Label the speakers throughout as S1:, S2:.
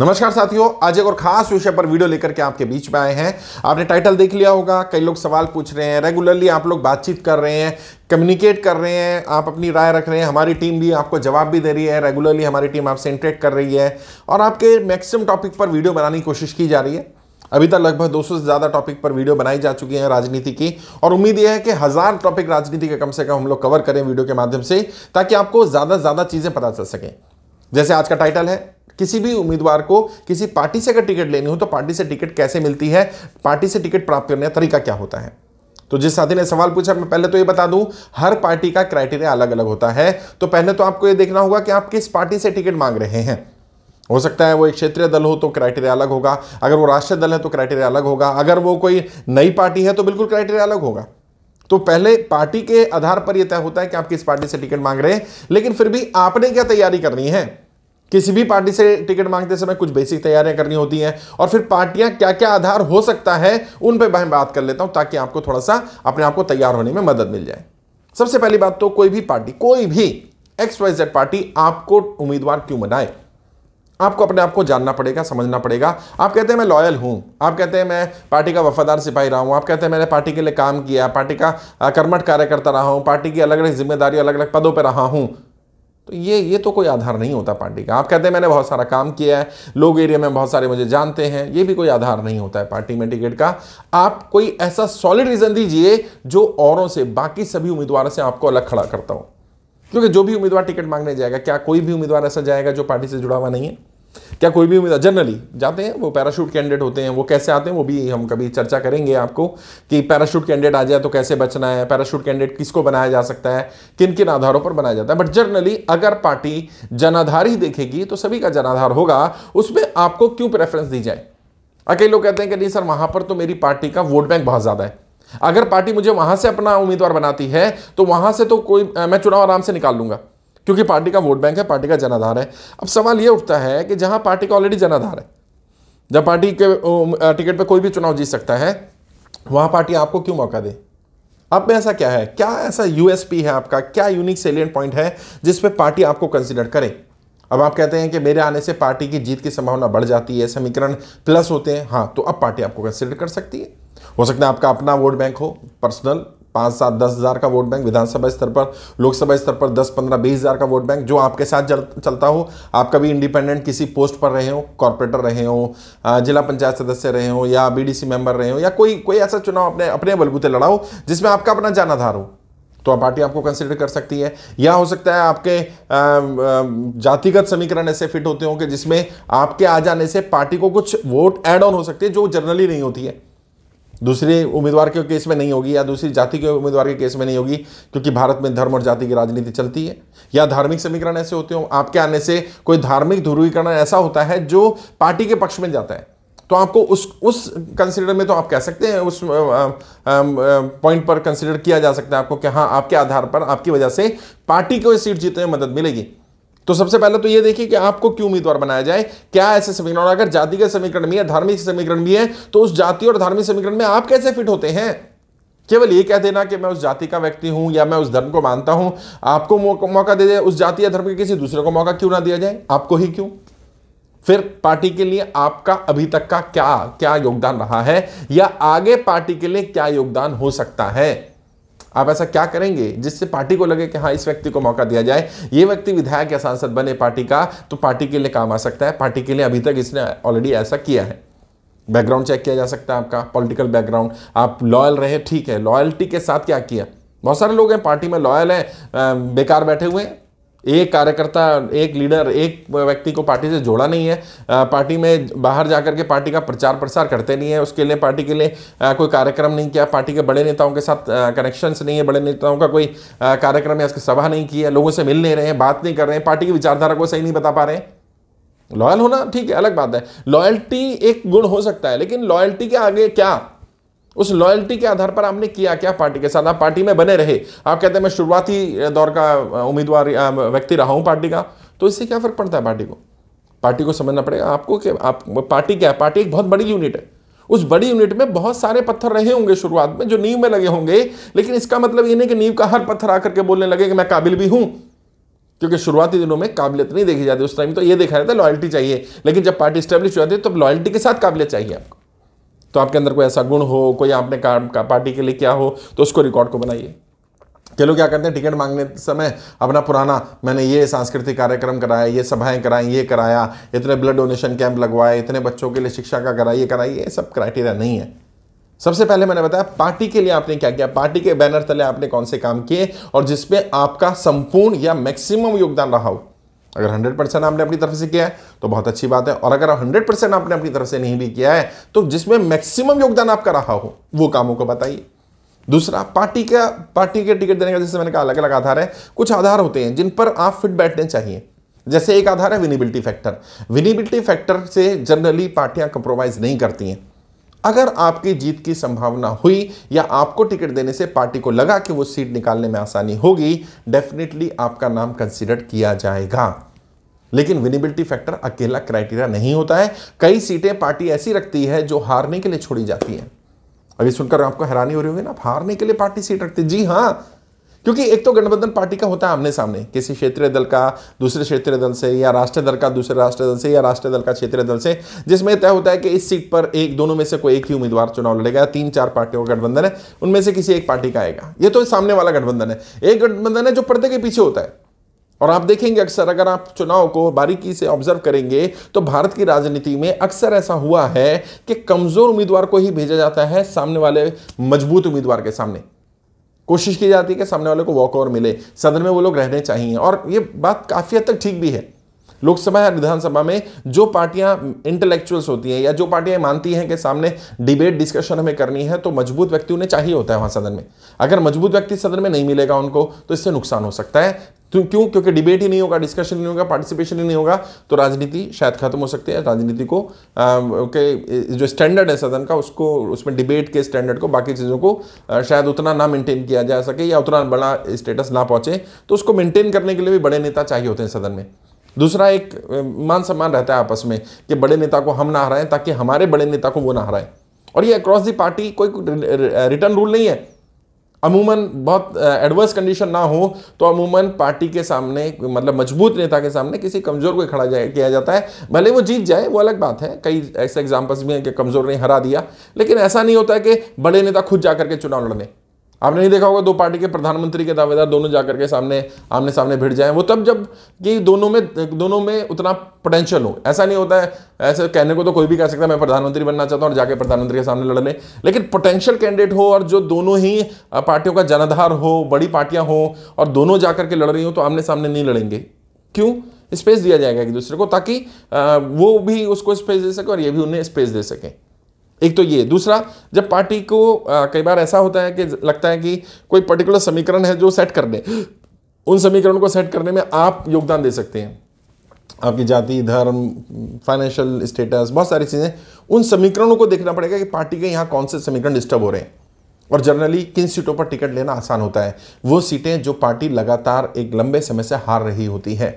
S1: नमस्कार साथियों आज एक और खास विषय पर वीडियो लेकर के आपके बीच में आए हैं आपने टाइटल देख लिया होगा कई लोग सवाल पूछ रहे हैं रेगुलरली आप लोग बातचीत कर रहे हैं कम्युनिकेट कर रहे हैं आप अपनी राय रख रहे हैं हमारी टीम भी आपको जवाब भी दे रही है रेगुलरली हमारी टीम आपसे इंटरेक्ट कर रही है और आपके मैक्सिमम टॉपिक पर वीडियो बनाने की कोशिश की जा रही है अभी तक लगभग 200 से ज़्यादा टॉपिक पर वीडियो बनाई जा चुकी है राजनीति की और उम्मीद यह है कि हज़ार टॉपिक राजनीति के कम से कम हम लोग कवर करें वीडियो के माध्यम से ताकि आपको ज़्यादा से ज़्यादा चीज़ें पता चल सकें जैसे आज का टाइटल है किसी भी उम्मीदवार को किसी पार्टी से अगर टिकट लेनी हो तो पार्टी से टिकट कैसे मिलती है पार्टी से टिकट प्राप्त करने का तरीका क्या होता है तो जिस साथी ने सवाल पूछा मैं पहले तो ये बता दूं हर पार्टी का क्राइटेरिया अलग अलग होता है तो पहले तो आपको ये देखना होगा कि आप किस पार्टी से टिकट मांग रहे हैं हो सकता है वो एक क्षेत्रीय दल हो तो क्राइटेरिया अलग होगा अगर वो राष्ट्रीय दल है तो क्राइटेरिया अलग होगा अगर वो कोई नई पार्टी है तो बिल्कुल क्राइटेरिया अलग होगा तो पहले पार्टी के आधार पर यह तय होता है कि आप किस पार्टी से टिकट मांग रहे हैं लेकिन फिर भी आपने क्या तैयारी करनी है किसी भी पार्टी से टिकट मांगते समय कुछ बेसिक तैयारियां करनी होती हैं और फिर पार्टियां क्या क्या आधार हो सकता है उन पर मैं बात कर लेता हूं ताकि आपको थोड़ा सा अपने आप को तैयार होने में मदद मिल जाए सबसे पहली बात तो कोई भी पार्टी कोई भी एक्स वाई जेड पार्टी आपको उम्मीदवार क्यों बनाए आपको अपने आप को जानना पड़ेगा समझना पड़ेगा आप कहते हैं मैं लॉयल हूँ आप कहते हैं मैं पार्टी का वफादार सिपाही रहा हूँ आप कहते हैं मैंने पार्टी के लिए काम किया पार्टी का कर्मठ कार्य करता रहा हूँ पार्टी की अलग अलग जिम्मेदारी अलग अलग पदों पर रहा हूँ तो ये ये तो कोई आधार नहीं होता पार्टी का आप कहते हैं मैंने बहुत सारा काम किया है लोग एरिया में बहुत सारे मुझे जानते हैं ये भी कोई आधार नहीं होता है पार्टी में टिकट का आप कोई ऐसा सॉलिड रीज़न दीजिए जो औरों से बाकी सभी उम्मीदवारों से आपको अलग खड़ा करता हो क्योंकि जो भी उम्मीदवार टिकट मांगने जाएगा क्या कोई भी उम्मीदवार ऐसा जाएगा जो पार्टी से जुड़ा हुआ नहीं है क्या कोई भी उम्मीदवार जनरली जाते हैं वो पैराशूट कैंडिडेट होते हैं वो कैसे आते हैं वो भी हम कभी चर्चा करेंगे आपको कि पैराशूट कैंडिडेट आ जाए तो कैसे बचना है पैराशूट कैंडिडेट किसको बनाया जा सकता है किन किन आधारों पर बनाया जाता है बट जनरली अगर पार्टी जनाधार ही देखेगी तो सभी का जनाधार होगा उसमें आपको क्यों प्रेफरेंस दी जाए कई लोग कहते हैं कि नहीं सर वहां पर तो मेरी पार्टी का वोट बैंक बहुत ज़्यादा है अगर पार्टी मुझे वहां से अपना उम्मीदवार बनाती है तो वहां से तो कोई मैं चुनाव आराम से निकाल लूंगा क्योंकि पार्टी का वोट बैंक है पार्टी का जनाधार है अब सवाल ये उठता है कि जहां पार्टी का ऑलरेडी जनाधार है जब पार्टी के टिकट पर कोई भी चुनाव जीत सकता है वहां पार्टी आपको क्यों मौका दे आप में ऐसा क्या है क्या ऐसा यूएसपी है आपका क्या यूनिक सेलियंट पॉइंट है जिसपे पार्टी आपको कंसिडर करे अब आप कहते हैं कि मेरे आने से पार्टी की जीत की संभावना बढ़ जाती है समीकरण प्लस होते हैं हाँ तो अब पार्टी आपको कंसिडर कर सकती है हो सकता है आपका अपना वोट बैंक हो पर्सनल पाँच सात दस हज़ार का वोट बैंक विधानसभा स्तर पर लोकसभा स्तर पर दस पंद्रह बीस हज़ार का वोट बैंक जो आपके साथ चलता हो आप कभी इंडिपेंडेंट किसी पोस्ट पर रहे हो कॉरपोरेटर रहे हो जिला पंचायत सदस्य रहे हो या बीडीसी मेंबर रहे हो या कोई कोई ऐसा चुनाव अपने अपने बलबूते हो जिसमें आपका अपना जानाधार हो तो पार्टी आपको कंसिडर कर सकती है या हो सकता है आपके जातिगत समीकरण ऐसे फिट होते हो कि जिसमें आपके आ जाने से पार्टी को कुछ वोट एड ऑन हो सकती है जो जनरली नहीं होती है दूसरे उम्मीदवार के केस में नहीं होगी या दूसरी जाति के उम्मीदवार के केस में नहीं होगी क्योंकि भारत में धर्म और जाति की राजनीति चलती है या धार्मिक समीकरण ऐसे होते हो आपके आने से कोई धार्मिक ध्रुवीकरण ऐसा होता है जो पार्टी के पक्ष में जाता है तो आपको उस उस कंसिडर में तो आप कह सकते हैं उस पॉइंट पर कंसिडर किया जा सकता है आपको कि हाँ आपके आधार पर आपकी वजह से पार्टी को सीट जीतने में मदद मिलेगी तो सबसे पहले तो ये देखिए कि आपको क्यों उम्मीदवार बनाया जाए क्या ऐसे समीकरण अगर जाति का समीकरण भी है धार्मिक समीकरण भी है तो उस जाति और धार्मिक समीकरण में आप कैसे फिट होते हैं केवल ये कह देना कि मैं उस जाति का व्यक्ति हूं या मैं उस धर्म को मानता हूं आपको मौका दे दे उस जाति या धर्म के किसी दूसरे को मौका क्यों ना दिया जाए आपको ही क्यों फिर पार्टी के लिए आपका अभी तक का क्या क्या योगदान रहा है या आगे पार्टी के लिए क्या योगदान हो सकता है आप ऐसा क्या करेंगे जिससे पार्टी को लगे कि हाँ इस व्यक्ति को मौका दिया जाए ये व्यक्ति विधायक या सांसद बने पार्टी का तो पार्टी के लिए काम आ सकता है पार्टी के लिए अभी तक इसने ऑलरेडी ऐसा किया है बैकग्राउंड चेक किया जा सकता है आपका पॉलिटिकल बैकग्राउंड आप लॉयल रहे ठीक है लॉयल्टी के साथ क्या किया बहुत सारे लोग हैं पार्टी में लॉयल हैं बेकार बैठे हुए हैं एक कार्यकर्ता एक लीडर एक व्यक्ति को पार्टी से जोड़ा नहीं है पार्टी में बाहर जाकर के पार्टी का प्रचार प्रसार करते नहीं है उसके लिए पार्टी के लिए कोई कार्यक्रम नहीं किया पार्टी के बड़े नेताओं के साथ कनेक्शंस नहीं है बड़े नेताओं का कोई कार्यक्रम या उसकी सभा नहीं की है लोगों से मिल नहीं रहे हैं बात नहीं कर रहे हैं पार्टी की विचारधारा को सही नहीं बता पा रहे हैं लॉयल होना ठीक है अलग बात है लॉयल्टी एक गुण हो सकता है लेकिन लॉयल्टी के आगे क्या उस लॉयल्टी के आधार पर आपने किया क्या पार्टी के साथ आप पार्टी में बने रहे आप कहते हैं मैं शुरुआती दौर का उम्मीदवार व्यक्ति रहा हूं पार्टी का तो इससे क्या फ़र्क पड़ता है पार्टी को पार्टी को समझना पड़ेगा आपको कि आप पार्टी क्या है पार्टी एक बहुत बड़ी यूनिट है उस बड़ी यूनिट में बहुत सारे पत्थर रहे होंगे शुरुआत में जो नींव में लगे होंगे लेकिन इसका मतलब ये नहीं कि नींव का हर पत्थर आकर के बोलने लगे कि मैं काबिल भी हूं क्योंकि शुरुआती दिनों में काबिलियत नहीं देखी जाती उस टाइम तो ये देखा जाता है लॉयल्टी चाहिए लेकिन जब पार्टी स्टैब्लिश हो जाती है तो लॉयल्टी के साथ काबिलियत चाहिए आपको तो आपके अंदर कोई ऐसा गुण हो कोई आपने का, का पार्टी के लिए क्या हो तो उसको रिकॉर्ड को बनाइए के लोग क्या करते हैं टिकट मांगने समय अपना पुराना मैंने ये सांस्कृतिक कार्यक्रम कराया ये सभाएं कराई ये कराया इतने ब्लड डोनेशन कैंप लगवाए इतने बच्चों के लिए शिक्षा का कराया ये ये सब क्राइटेरिया नहीं है सबसे पहले मैंने बताया पार्टी के लिए आपने क्या किया पार्टी के बैनर तले आपने कौन से काम किए और जिसपे आपका संपूर्ण या मैक्सिमम योगदान रहा हो अगर 100 परसेंट आपने अपनी तरफ से किया है तो बहुत अच्छी बात है और अगर 100 परसेंट आपने अपनी तरफ से नहीं भी किया है तो जिसमें मैक्सिमम योगदान आपका रहा हो वो कामों को बताइए दूसरा पार्टी का पार्टी के टिकट देने का जैसे मैंने कहा अलग अलग आधार है कुछ आधार होते हैं जिन पर आप फिट बैठने चाहिए जैसे एक आधार है विनिबिलिटी फैक्टर विनिबिलिटी फैक्टर से जनरली पार्टियां कंप्रोमाइज़ नहीं करती हैं अगर आपकी जीत की संभावना हुई या आपको टिकट देने से पार्टी को लगा कि वो सीट निकालने में आसानी होगी डेफिनेटली आपका नाम कंसिडर किया जाएगा लेकिन विनिबिलिटी फैक्टर अकेला क्राइटेरिया नहीं होता है कई सीटें पार्टी ऐसी रखती है जो हारने के लिए छोड़ी जाती है अभी सुनकर आपको हैरानी हो रही होगी ना हारने के लिए पार्टी सीट है जी हाँ क्योंकि एक तो गठबंधन पार्टी का होता है आमने सामने किसी क्षेत्रीय दल का दूसरे क्षेत्रीय दल से या राष्ट्रीय दल का दूसरे राष्ट्रीय दल से या राष्ट्रीय दल का क्षेत्रीय दल से जिसमें तय होता है कि इस सीट पर एक दोनों में से कोई एक ही उम्मीदवार चुनाव लड़ेगा तीन चार पार्टियों का गठबंधन है उनमें से किसी एक पार्टी का आएगा ये तो सामने वाला गठबंधन है एक गठबंधन है जो पर्दे के पीछे होता है और आप देखेंगे अक्सर अगर आप चुनाव को बारीकी से ऑब्जर्व करेंगे तो भारत की राजनीति में अक्सर ऐसा हुआ है कि कमज़ोर उम्मीदवार को ही भेजा जाता है सामने वाले मजबूत उम्मीदवार के सामने कोशिश की जाती है कि सामने वाले को वॉक ओवर मिले सदन में वो लोग रहने चाहिए और ये बात काफ़ी हद तक ठीक भी है लोकसभा या विधानसभा में जो पार्टियां इंटेलेक्चुअल्स होती हैं या जो पार्टियां मानती हैं कि सामने डिबेट डिस्कशन हमें करनी है तो मजबूत व्यक्ति उन्हें चाहिए होता है वहां सदन में अगर मजबूत व्यक्ति सदन में नहीं मिलेगा उनको तो इससे नुकसान हो सकता है तो क्यों क्योंकि डिबेट ही नहीं होगा डिस्कशन नहीं होगा पार्टिसिपेशन ही नहीं होगा तो राजनीति शायद खत्म हो सकती है राजनीति को आ, के जो स्टैंडर्ड है सदन का उसको उसमें डिबेट के स्टैंडर्ड को बाकी चीज़ों को आ, शायद उतना ना मेंटेन किया जा सके या उतना बड़ा स्टेटस ना पहुंचे तो उसको मेंटेन करने के लिए भी बड़े नेता चाहिए होते हैं सदन में दूसरा एक मान सम्मान रहता है आपस में कि बड़े नेता को हम ना हराएं ताकि हमारे बड़े नेता को वो ना हराएं और ये अक्रॉस दी पार्टी कोई रिटर्न रूल नहीं है अमूमन बहुत एडवर्स कंडीशन ना हो तो अमूमन पार्टी के सामने मतलब मजबूत नेता के सामने किसी कमज़ोर को खड़ा जाए किया जाता है भले वो जीत जाए वो अलग बात है कई ऐसे एग्जाम्पल्स भी हैं कि कमज़ोर ने हरा दिया लेकिन ऐसा नहीं होता है कि बड़े नेता खुद जा के चुनाव लड़ने आपने नहीं देखा होगा दो पार्टी के प्रधानमंत्री के दावेदार दोनों जाकर के सामने आमने सामने भिड़ जाएं वो तब जब कि दोनों में दोनों में उतना पोटेंशियल हो ऐसा नहीं होता है ऐसे कहने को तो कोई भी कह सकता है मैं प्रधानमंत्री बनना चाहता हूँ और जाके प्रधानमंत्री के सामने लड़ने लेकिन पोटेंशियल कैंडिडेट हो और जो दोनों ही पार्टियों का जनाधार हो बड़ी पार्टियां हों और दोनों जाकर के लड़ रही हों तो आमने सामने नहीं लड़ेंगे क्यों स्पेस दिया जाएगा एक दूसरे को ताकि वो भी उसको स्पेस दे सके और ये भी उन्हें स्पेस दे सकें एक तो ये दूसरा जब पार्टी को कई बार ऐसा होता है कि लगता है कि कोई पर्टिकुलर समीकरण है जो सेट कर दे उन समीकरण को सेट करने में आप योगदान दे सकते हैं आपकी जाति धर्म फाइनेंशियल स्टेटस बहुत सारी चीज़ें उन समीकरणों को देखना पड़ेगा कि पार्टी के यहाँ कौन से समीकरण डिस्टर्ब हो रहे हैं और जनरली किन सीटों पर टिकट लेना आसान होता है वो सीटें जो पार्टी लगातार एक लंबे समय से हार रही होती है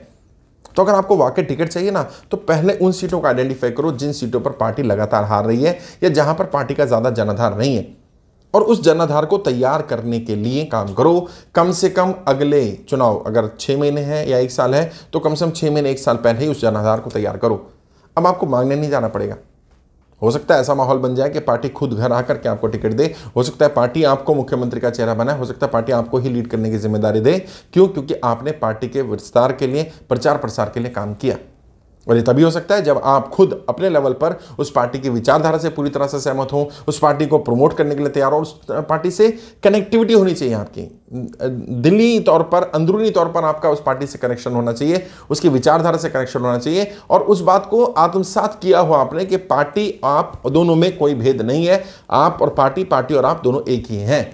S1: तो अगर आपको वाकई टिकट चाहिए ना तो पहले उन सीटों को आइडेंटिफाई करो जिन सीटों पर पार्टी लगातार हार रही है या जहाँ पर पार्टी का ज़्यादा जनाधार नहीं है और उस जनाधार को तैयार करने के लिए काम करो कम से कम अगले चुनाव अगर छः महीने हैं या एक साल है तो कम से कम छः महीने एक साल पहले ही उस जनाधार को तैयार करो अब आपको मांगने नहीं जाना पड़ेगा हो सकता है ऐसा माहौल बन जाए कि पार्टी खुद घर आकर के आपको टिकट दे हो सकता है पार्टी आपको मुख्यमंत्री का चेहरा बनाए हो सकता है पार्टी आपको ही लीड करने की जिम्मेदारी दे क्यों क्योंकि आपने पार्टी के विस्तार के लिए प्रचार प्रसार के लिए काम किया और ये तभी हो सकता है जब आप खुद अपने लेवल पर उस पार्टी की विचारधारा से पूरी तरह से सहमत हो उस पार्टी को प्रमोट करने के लिए तैयार हो उस पार्टी से कनेक्टिविटी होनी चाहिए आपकी दिल्ली तौर पर अंदरूनी तौर पर आपका उस पार्टी से कनेक्शन होना चाहिए उसकी विचारधारा से कनेक्शन होना चाहिए और उस बात को आत्मसात किया हुआ आपने कि पार्टी आप दोनों में कोई भेद नहीं है आप और पार्टी पार्टी और आप दोनों एक ही हैं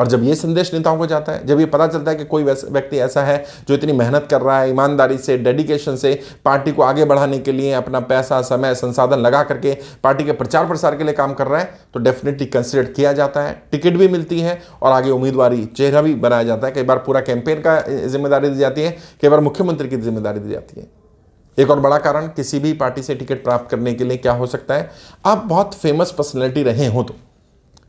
S1: और जब ये संदेश नेताओं को जाता है जब ये पता चलता है कि कोई व्यक्ति ऐसा है जो इतनी मेहनत कर रहा है ईमानदारी से डेडिकेशन से पार्टी को आगे बढ़ाने के लिए अपना पैसा समय संसाधन लगा करके पार्टी के प्रचार प्रसार के लिए काम कर रहा है तो डेफिनेटली कंसिडर किया जाता है टिकट भी मिलती है और आगे उम्मीदवारी चेहरा भी बनाया जाता है कई बार पूरा कैंपेन का जिम्मेदारी दी जाती है कई बार मुख्यमंत्री की जिम्मेदारी दी जाती है एक और बड़ा कारण किसी भी पार्टी से टिकट प्राप्त करने के लिए क्या हो सकता है आप बहुत फेमस पर्सनैलिटी रहे हो तो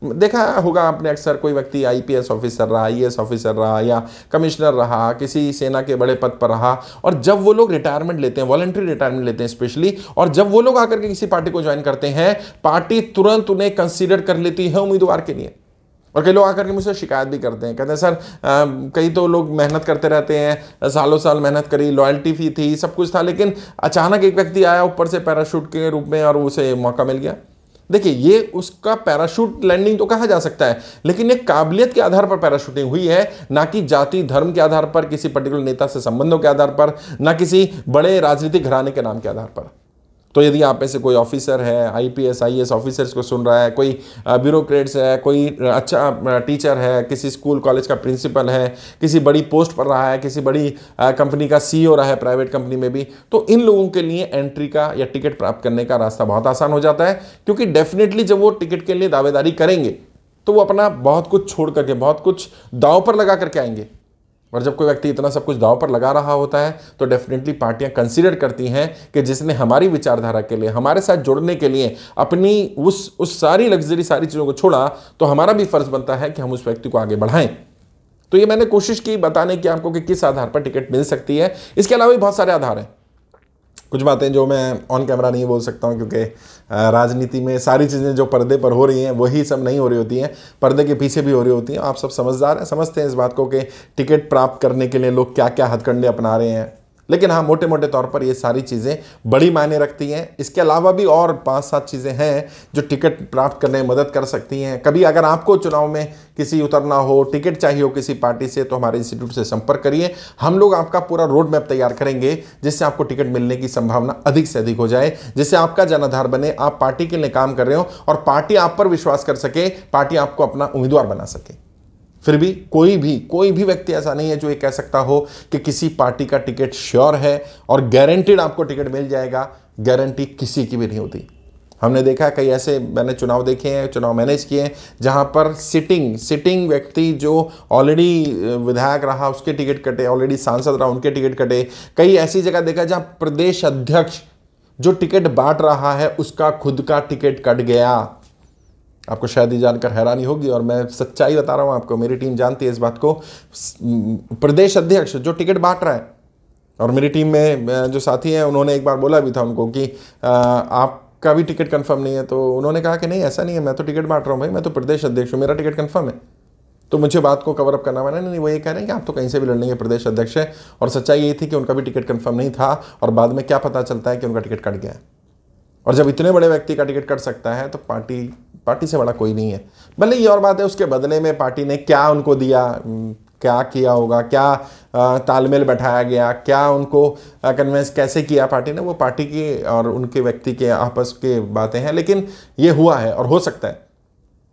S1: देखा होगा आपने अक्सर कोई व्यक्ति आईपीएस ऑफिसर रहा आई ऑफिसर रहा या कमिश्नर रहा किसी सेना के बड़े पद पर रहा और जब वो लोग रिटायरमेंट लेते हैं वॉलंट्री रिटायरमेंट लेते हैं स्पेशली और जब वो लोग आकर के किसी पार्टी को ज्वाइन करते हैं पार्टी तुरंत उन्हें कंसिडर कर लेती है उम्मीदवार के लिए और कई लोग आकर के मुझसे शिकायत भी करते हैं कहते हैं सर कई तो लोग मेहनत करते रहते हैं सालों साल मेहनत करी लॉयल्टी फी थी सब कुछ था लेकिन अचानक एक व्यक्ति आया ऊपर से पैराशूट के रूप में और उसे मौका मिल गया देखिए ये उसका पैराशूट लैंडिंग तो कहा जा सकता है लेकिन ये काबिलियत के आधार पर पैराशूटिंग हुई है ना कि जाति धर्म के आधार पर किसी पर्टिकुलर नेता से संबंधों के आधार पर ना किसी बड़े राजनीतिक घराने के नाम के आधार पर तो यदि आप ऐसे से कोई ऑफिसर है I P S I S officers को सुन रहा है कोई ब्यूरोक्रेट्स है कोई अच्छा टीचर है किसी स्कूल कॉलेज का प्रिंसिपल है किसी बड़ी पोस्ट पर रहा है किसी बड़ी कंपनी का सी e रहा है प्राइवेट कंपनी में भी तो इन लोगों के लिए एंट्री का या टिकट प्राप्त करने का रास्ता बहुत आसान हो जाता है क्योंकि डेफिनेटली जब वो टिकट के लिए दावेदारी करेंगे तो वो अपना बहुत कुछ छोड़ करके बहुत कुछ दाव पर लगा करके आएंगे और जब कोई व्यक्ति इतना सब कुछ दाव पर लगा रहा होता है तो डेफिनेटली पार्टियां कंसीडर करती हैं कि जिसने हमारी विचारधारा के लिए हमारे साथ जुड़ने के लिए अपनी उस उस सारी लग्जरी सारी चीज़ों को छोड़ा तो हमारा भी फर्ज बनता है कि हम उस व्यक्ति को आगे बढ़ाएं तो ये मैंने कोशिश की बताने की आपको कि किस आधार पर टिकट मिल सकती है इसके अलावा भी बहुत सारे आधार हैं कुछ बातें जो मैं ऑन कैमरा नहीं बोल सकता हूँ क्योंकि राजनीति में सारी चीज़ें जो पर्दे पर हो रही हैं वही सब नहीं हो रही होती हैं पर्दे के पीछे भी हो रही होती हैं आप सब समझदार हैं समझते हैं इस बात को कि टिकट प्राप्त करने के लिए लोग क्या क्या हथकंडे अपना रहे हैं लेकिन हाँ मोटे मोटे तौर पर ये सारी चीज़ें बड़ी मायने रखती हैं इसके अलावा भी और पांच सात चीज़ें हैं जो टिकट प्राप्त करने में मदद कर सकती हैं कभी अगर आपको चुनाव में किसी उतरना हो टिकट चाहिए हो किसी पार्टी से तो हमारे इंस्टीट्यूट से संपर्क करिए हम लोग आपका पूरा रोड मैप तैयार करेंगे जिससे आपको टिकट मिलने की संभावना अधिक से अधिक हो जाए जिससे आपका जनाधार बने आप पार्टी के लिए काम कर रहे हो और पार्टी आप पर विश्वास कर सके पार्टी आपको अपना उम्मीदवार बना सके फिर भी कोई भी कोई भी व्यक्ति ऐसा नहीं है जो ये कह सकता हो कि किसी पार्टी का टिकट श्योर है और गारंटेड आपको टिकट मिल जाएगा गारंटी किसी की भी नहीं होती हमने देखा कई ऐसे मैंने चुनाव देखे हैं चुनाव मैनेज किए हैं जहाँ पर सिटिंग सिटिंग व्यक्ति जो ऑलरेडी विधायक रहा उसके टिकट कटे ऑलरेडी सांसद रहा उनके टिकट कटे कई ऐसी जगह देखा जहाँ प्रदेश अध्यक्ष जो टिकट बांट रहा है उसका खुद का टिकट कट गया आपको शायद ये जानकर हैरानी होगी और मैं सच्चाई बता रहा हूँ आपको मेरी टीम जानती है इस बात को प्रदेश अध्यक्ष जो टिकट बांट रहा है और मेरी टीम में जो साथी हैं उन्होंने एक बार बोला भी था उनको कि आपका भी टिकट कंफर्म नहीं है तो उन्होंने कहा कि नहीं ऐसा नहीं है मैं तो टिकट बांट रहा हूँ भाई मैं तो प्रदेश अध्यक्ष हूँ मेरा टिकट कन्फर्म है तो मुझे बात को कवर अप करना माना नहीं वो ये कह रहे हैं कि आप तो कहीं से भी लड़ने के प्रदेश अध्यक्ष हैं और सच्चाई ये थी कि उनका भी टिकट कन्फर्म नहीं था और बाद में क्या पता चलता है कि उनका टिकट कट गया है और जब इतने बड़े व्यक्ति का टिकट कट सकता है तो पार्टी पार्टी से बड़ा कोई नहीं है भले ये और बात है उसके बदले में पार्टी ने क्या उनको दिया क्या किया होगा क्या तालमेल बैठाया गया क्या उनको कन्वेंस कैसे किया पार्टी ने वो पार्टी की और उनके व्यक्ति के आपस के बातें हैं लेकिन ये हुआ है और हो सकता है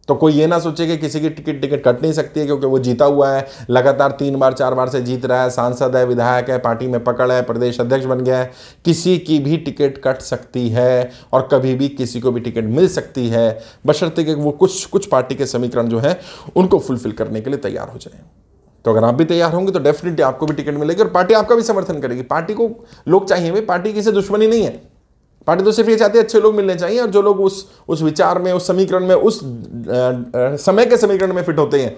S1: तो कोई ये ना सोचे कि किसी की टिकट टिकट कट नहीं सकती है क्योंकि वो जीता हुआ है लगातार तीन बार चार बार से जीत रहा है सांसद है विधायक है पार्टी में पकड़ है प्रदेश अध्यक्ष बन गया है किसी की भी टिकट कट सकती है और कभी भी किसी को भी टिकट मिल सकती है बशर्ते कि वो कुछ कुछ पार्टी के समीकरण जो है उनको फुलफिल करने के लिए तैयार हो जाए तो अगर आप भी तैयार होंगे तो डेफिनेटली आपको भी टिकट मिलेगी और पार्टी आपका भी समर्थन करेगी पार्टी को लोग चाहिए भाई पार्टी किसी दुश्मनी नहीं है पार्टी तो सिर्फ ये चाहती है अच्छे लोग मिलने चाहिए और जो लोग उस उस विचार में उस समीकरण में उस समय के समीकरण में फिट होते हैं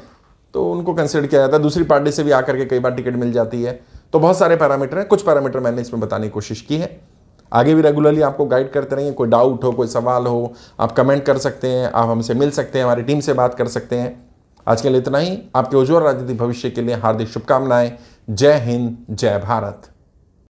S1: तो उनको कंसिडर किया जाता है दूसरी पार्टी से भी आकर के कई बार टिकट मिल जाती है तो बहुत सारे पैरामीटर हैं कुछ पैरामीटर मैंने इसमें बताने की कोशिश की है आगे भी रेगुलरली आपको गाइड करते रहेंगे कोई डाउट हो कोई सवाल हो आप कमेंट कर सकते हैं आप हमसे मिल सकते हैं हमारी टीम से बात कर सकते हैं आज के लिए इतना ही आपके उज्ज्वल राजनीतिक भविष्य के लिए हार्दिक शुभकामनाएं जय हिंद जय भारत